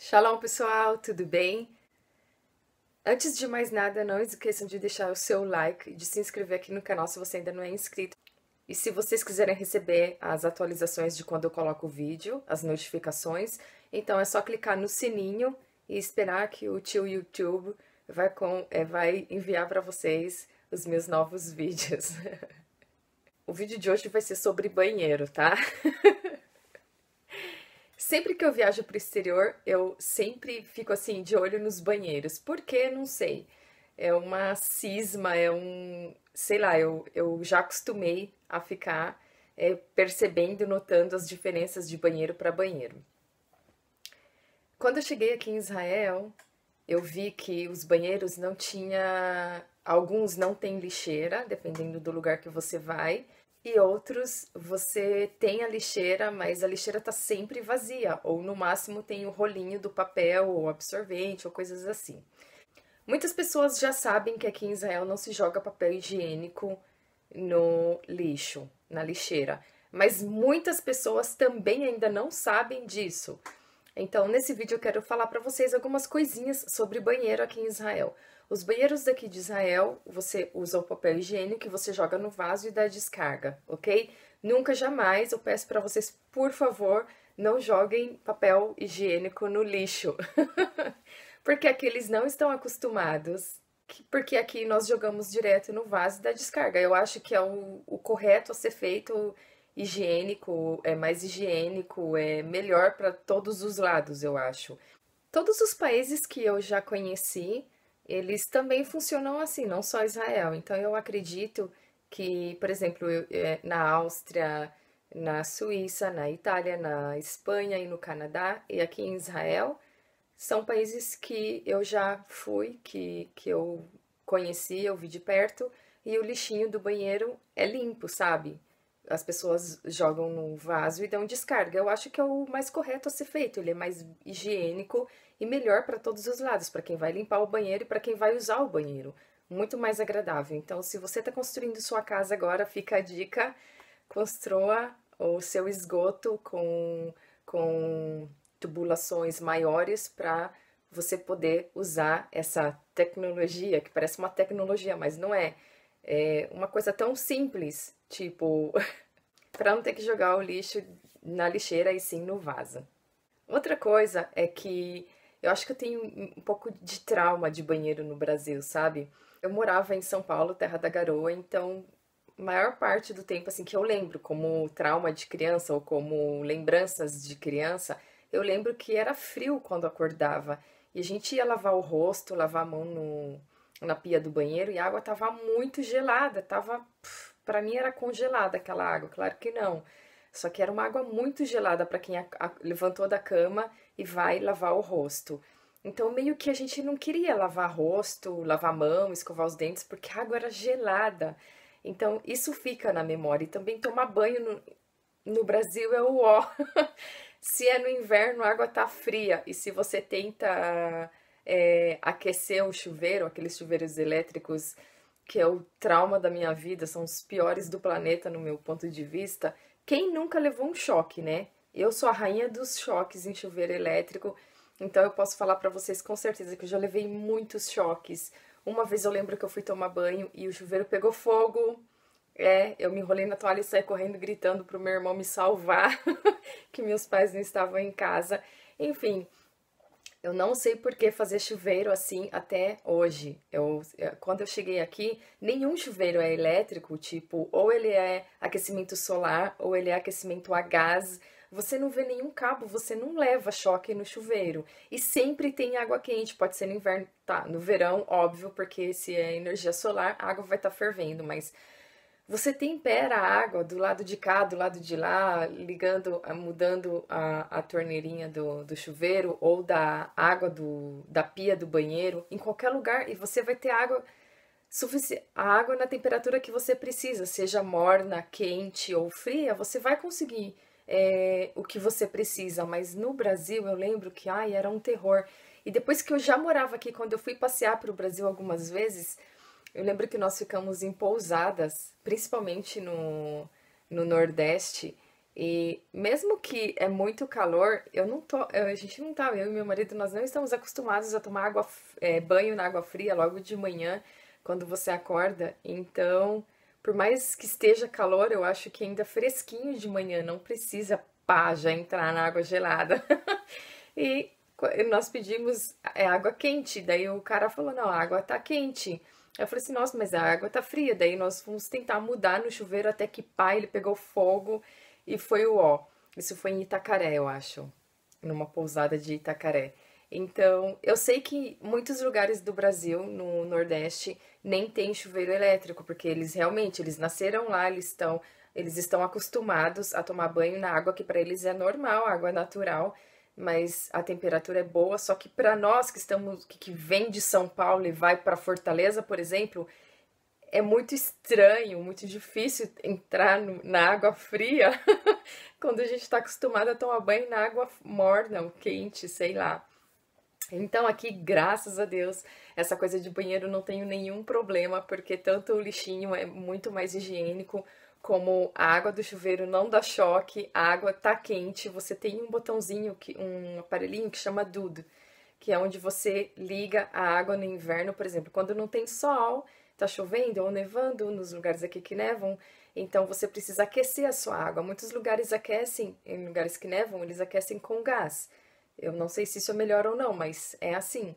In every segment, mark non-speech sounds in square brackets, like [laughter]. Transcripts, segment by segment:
Shalom pessoal, tudo bem? Antes de mais nada, não esqueçam de deixar o seu like e de se inscrever aqui no canal se você ainda não é inscrito. E se vocês quiserem receber as atualizações de quando eu coloco o vídeo, as notificações, então é só clicar no sininho e esperar que o tio YouTube vai, com, é, vai enviar para vocês os meus novos [laughs] vídeos. o vídeo de hoje vai ser sobre banheiro, tá? [laughs] Sempre que eu viajo para o exterior, eu sempre fico assim de olho nos banheiros. Porque Não sei. É uma cisma, é um. Sei lá, eu, eu já acostumei a ficar é, percebendo, notando as diferenças de banheiro para banheiro. Quando eu cheguei aqui em Israel, eu vi que os banheiros não tinha. Alguns não têm lixeira, dependendo do lugar que você vai e outros você tem a lixeira, mas a lixeira tá sempre vazia, ou no máximo tem o rolinho do papel ou absorvente ou coisas assim. Muitas pessoas já sabem que aqui em Israel não se joga papel higiênico no lixo, na lixeira, mas muitas pessoas também ainda não sabem disso. Então, nesse vídeo eu quero falar para vocês algumas coisinhas sobre banheiro aqui em Israel. Os banheiros daqui de Israel, você usa o papel higiênico você joga no vaso e dá descarga, ok? Nunca jamais, eu peço para vocês, por favor, não joguem papel higiênico no lixo. [laughs] porque aqui eles não estão acostumados. Porque aqui nós jogamos direto no vaso e dá descarga. Eu acho que é o, o correto a ser feito higiênico, é mais higiênico, é melhor para todos os lados, eu acho. Todos os países que eu já conheci, eles também funcionam assim, não só Israel. Então, eu acredito que, por exemplo, eu, é, na Áustria, na Suíça, na Itália, na Espanha e no Canadá, e aqui em Israel, são países que eu já fui, que, que eu conheci, eu vi de perto, e o lixinho do banheiro é limpo, sabe? as pessoas jogam no vaso e dão descarga. Eu acho que é o mais correto a ser feito. Ele é mais higiênico e melhor para todos os lados, para quem vai limpar o banheiro e para quem vai usar o banheiro. Muito mais agradável. Então, se você está construindo sua casa agora, fica a dica: construa o seu esgoto com, com tubulações maiores para você poder usar essa tecnologia, que parece uma tecnologia, mas não é. É uma coisa tão simples Tipo, [laughs] para não ter que jogar o lixo na lixeira e sim no vaso. Outra coisa é que eu acho que eu tenho um pouco de trauma de banheiro no Brasil, sabe? Eu morava em São Paulo, terra da garoa, então maior parte do tempo assim que eu lembro como trauma de criança ou como lembranças de criança, eu lembro que era frio quando acordava e a gente ia lavar o rosto, lavar a mão no, na pia do banheiro e a água tava muito gelada, tava pff, para mim era congelada aquela água, claro que não. Só que era uma água muito gelada para quem a, a, levantou da cama e vai lavar o rosto. Então, meio que a gente não queria lavar rosto, lavar mão, escovar os dentes, porque a água era gelada. Então, isso fica na memória. E também tomar banho no, no Brasil é o ó. [laughs] se é no inverno, a água tá fria. E se você tenta é, aquecer um chuveiro, aqueles chuveiros elétricos que é o trauma da minha vida, são os piores do planeta no meu ponto de vista, quem nunca levou um choque, né? Eu sou a rainha dos choques em chuveiro elétrico, então eu posso falar para vocês com certeza que eu já levei muitos choques. Uma vez eu lembro que eu fui tomar banho e o chuveiro pegou fogo. É, eu me enrolei na toalha e saí correndo gritando pro meu irmão me salvar, [laughs] que meus pais não estavam em casa. Enfim, eu não sei por que fazer chuveiro assim até hoje. Eu, é, quando eu cheguei aqui, nenhum chuveiro é elétrico, tipo, ou ele é aquecimento solar, ou ele é aquecimento a gás. Você não vê nenhum cabo, você não leva choque no chuveiro. E sempre tem água quente, pode ser no inverno, tá, no verão, óbvio, porque se é energia solar, a água vai estar tá fervendo, mas você tempera a água do lado de cá, do lado de lá, ligando, ah, mudando a, a torneirinha do, do chuveiro ou da água do, da pia do banheiro, em qualquer lugar, e você vai ter água a água na temperatura que você precisa, seja morna, quente ou fria, você vai conseguir é, o que você precisa. Mas no Brasil, eu lembro que ai, era um terror. E depois que eu já morava aqui, quando eu fui passear para o Brasil algumas vezes, eu lembro que nós ficamos em pousadas, principalmente no, no Nordeste. E mesmo que é muito calor, eu não tô, a gente não tá, eu e meu marido, nós não estamos acostumados a tomar água, é, banho na água fria logo de manhã, quando você acorda. Então, por mais que esteja calor, eu acho que ainda fresquinho de manhã, não precisa pá, já entrar na água gelada. [laughs] e nós pedimos é, água quente, daí o cara falou, não, a água tá quente. Eu falei assim, nossa, mas a água tá fria, daí nós fomos tentar mudar no chuveiro até que pai ele pegou fogo e foi o ó. Isso foi em Itacaré, eu acho, numa pousada de Itacaré. Então, eu sei que muitos lugares do Brasil, no Nordeste, nem tem chuveiro elétrico, porque eles realmente, eles nasceram lá, eles estão, eles estão acostumados a tomar banho na água que para eles é normal, água natural mas a temperatura é boa, só que para nós que estamos que, que vem de São Paulo e vai para Fortaleza, por exemplo, é muito estranho, muito difícil entrar no, na água fria [laughs] quando a gente está acostumado a tomar banho na água morna ou quente, sei lá. Então aqui, graças a Deus, essa coisa de banheiro não tenho nenhum problema, porque tanto o lixinho é muito mais higiênico como a água do chuveiro não dá choque, a água tá quente, você tem um botãozinho, que, um aparelhinho que chama Dudo, que é onde você liga a água no inverno, por exemplo, quando não tem sol, tá chovendo ou nevando nos lugares aqui que nevam, então você precisa aquecer a sua água. Muitos lugares aquecem, em lugares que nevam, eles aquecem com gás. Eu não sei se isso é melhor ou não, mas é assim.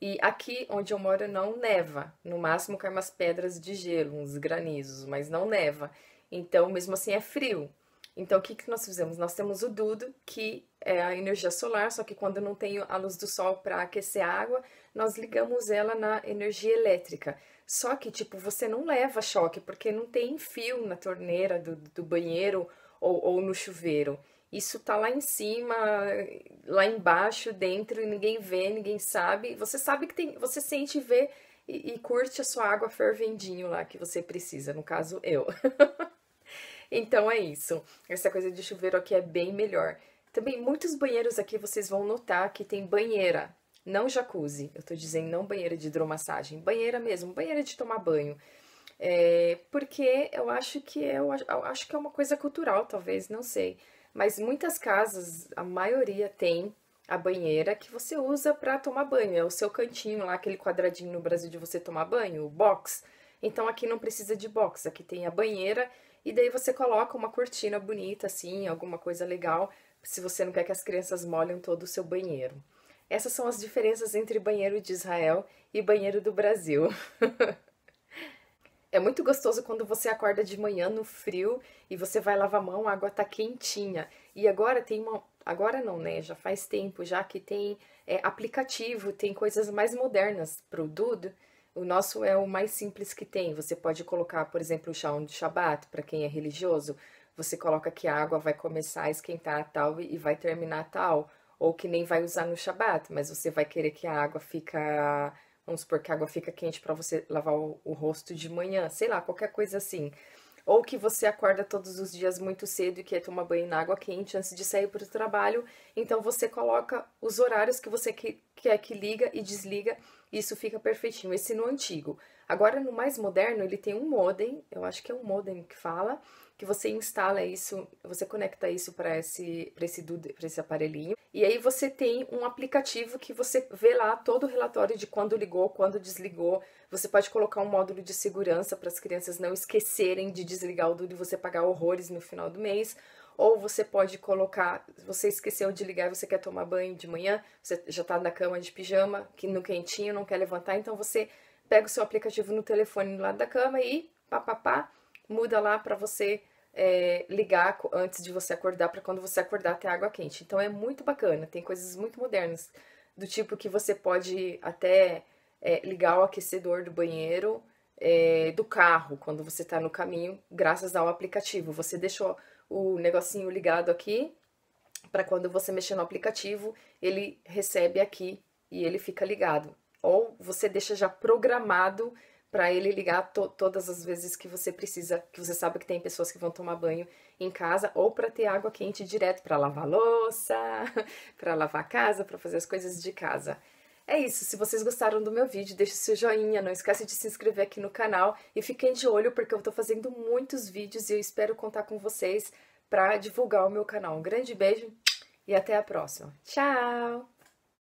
E aqui onde eu moro não neva, no máximo cai umas pedras de gelo, uns granizos, mas não neva. Então, mesmo assim, é frio. Então, o que, que nós fizemos? Nós temos o dudo, que é a energia solar, só que quando não tem a luz do sol para aquecer a água, nós ligamos ela na energia elétrica. Só que, tipo, você não leva choque, porque não tem fio na torneira do, do banheiro ou, ou, no chuveiro. Isso tá lá em cima, lá embaixo, dentro, e ninguém vê, ninguém sabe. Você sabe que tem. Você sente e vê e, e curte a sua água fervendinho lá que você precisa, no caso eu. [laughs] Então é isso. Essa coisa de chuveiro aqui é bem melhor. Também muitos banheiros aqui vocês vão notar que tem banheira, não jacuzzi. Eu tô dizendo não banheira de hidromassagem, banheira mesmo, banheira de tomar banho. É, porque eu acho que é, eu acho que é uma coisa cultural, talvez, não sei. Mas muitas casas, a maioria tem a banheira que você usa para tomar banho. É o seu cantinho lá, aquele quadradinho no Brasil de você tomar banho, o box. Então aqui não precisa de box, aqui tem a banheira e daí você coloca uma cortina bonita, assim, alguma coisa legal, se você não quer que as crianças molhem todo o seu banheiro. Essas são as diferenças entre banheiro de Israel e banheiro do Brasil. [laughs] é muito gostoso quando você acorda de manhã no frio e você vai lavar a mão, a água tá quentinha. E agora tem uma. Agora não, né? Já faz tempo já que tem é, aplicativo, tem coisas mais modernas pro Dudu. O nosso é o mais simples que tem. Você pode colocar, por exemplo, o Shalom de Shabbat, para quem é religioso. Você coloca que a água vai começar a esquentar tal e vai terminar tal. Ou que nem vai usar no Shabbat, mas você vai querer que a água fica... Vamos supor que a água fica quente para você lavar o, o rosto de manhã. Sei lá, qualquer coisa assim ou que você acorda todos os dias muito cedo e quer tomar banho na água quente antes de sair para o trabalho, então você coloca os horários que você que, quer que liga e desliga, e isso fica perfeitinho. Esse no antigo. Agora no mais moderno ele tem um modem, eu acho que é um modem que fala, que você instala isso, você conecta isso para esse, pra esse, pra esse aparelhinho. E aí você tem um aplicativo que você vê lá todo o relatório de quando ligou, quando desligou. Você pode colocar um módulo de segurança para as crianças não esquecerem de desligar o Dudu e você pagar horrores no final do mês ou você pode colocar, você esqueceu de ligar e você quer tomar banho de manhã, você já está na cama de pijama, que no quentinho, não quer levantar, então você pega o seu aplicativo no telefone do lado da cama e pá, pá, pá muda lá para você é, ligar antes de você acordar para quando você acordar ter água quente. Então é muito bacana, tem coisas muito modernas, do tipo que você pode até é, ligar o aquecedor do banheiro, é, do carro, quando você está no caminho, graças ao aplicativo. Você deixou o negocinho ligado aqui, para quando você mexer no aplicativo, ele recebe aqui e ele fica ligado. Ou você deixa já programado para ele ligar to todas as vezes que você precisa, que você sabe que tem pessoas que vão tomar banho em casa ou para ter água quente direto para lavar louça, [laughs] para lavar a casa, para fazer as coisas de casa. É isso, se vocês gostaram do meu vídeo, deixe seu joinha, não esquece de se inscrever aqui no canal e fiquem de olho porque eu estou fazendo muitos vídeos e eu espero contar com vocês para divulgar o meu canal. Um grande beijo e até a próxima. Tchau!